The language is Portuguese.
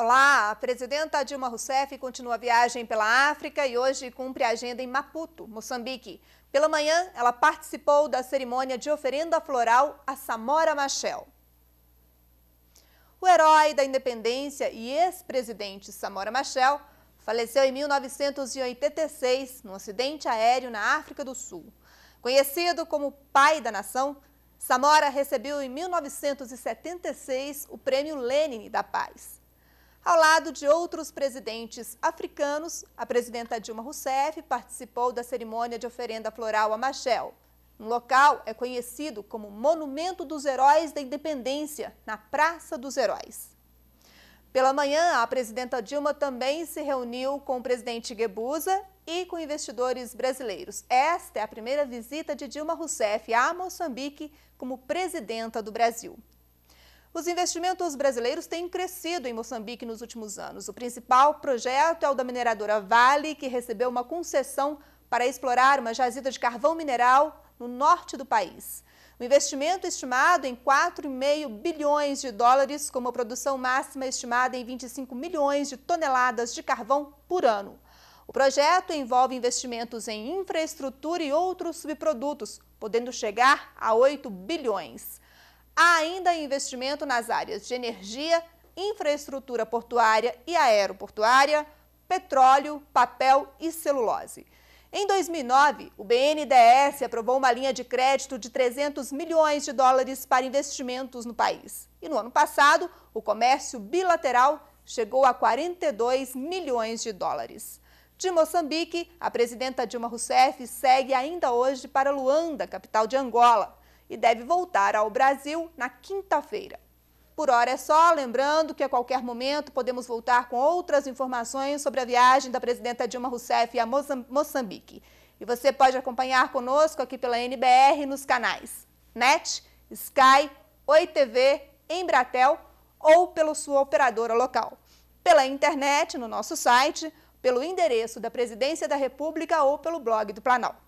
Olá, a presidenta Dilma Rousseff continua a viagem pela África e hoje cumpre a agenda em Maputo, Moçambique. Pela manhã, ela participou da cerimônia de oferenda floral a Samora Machel. O herói da independência e ex-presidente Samora Machel faleceu em 1986 num acidente aéreo na África do Sul. Conhecido como pai da nação, Samora recebeu em 1976 o Prêmio Lenin da Paz. Ao lado de outros presidentes africanos, a presidenta Dilma Rousseff participou da cerimônia de oferenda floral a Machel. Um local é conhecido como Monumento dos Heróis da Independência, na Praça dos Heróis. Pela manhã, a presidenta Dilma também se reuniu com o presidente Gebusa e com investidores brasileiros. Esta é a primeira visita de Dilma Rousseff a Moçambique como presidenta do Brasil. Os investimentos brasileiros têm crescido em Moçambique nos últimos anos. O principal projeto é o da mineradora Vale, que recebeu uma concessão para explorar uma jazida de carvão mineral no norte do país. O investimento estimado em 4,5 bilhões de dólares, com uma produção máxima estimada em 25 milhões de toneladas de carvão por ano. O projeto envolve investimentos em infraestrutura e outros subprodutos, podendo chegar a 8 bilhões. Há ainda investimento nas áreas de energia, infraestrutura portuária e aeroportuária, petróleo, papel e celulose. Em 2009, o BNDES aprovou uma linha de crédito de 300 milhões de dólares para investimentos no país. E no ano passado, o comércio bilateral chegou a 42 milhões de dólares. De Moçambique, a presidenta Dilma Rousseff segue ainda hoje para Luanda, capital de Angola e deve voltar ao Brasil na quinta-feira. Por hora é só, lembrando que a qualquer momento podemos voltar com outras informações sobre a viagem da presidenta Dilma Rousseff a Moçambique. E você pode acompanhar conosco aqui pela NBR nos canais NET, Sky, Oi TV, Embratel ou pelo sua operadora local. Pela internet, no nosso site, pelo endereço da Presidência da República ou pelo blog do Planalto.